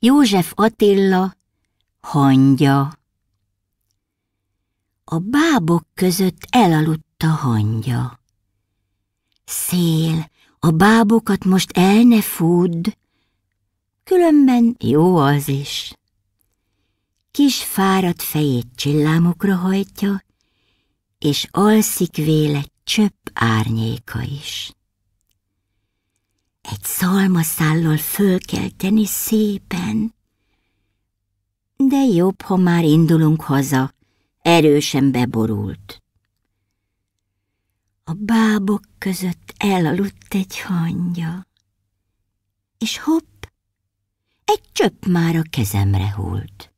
József Attila hangya A bábok között elaludt a hangya. Szél, a bábokat most el ne fúd, különben jó az is. Kis fáradt fejét csillámokra hajtja, és alszik véle csöpp árnyéka is szalmaszállal fölkelteni szépen. De jobb, ha már indulunk haza, erősen beborult. A bábok között elaludt egy hangya, és hopp, egy csöpp már a kezemre húlt.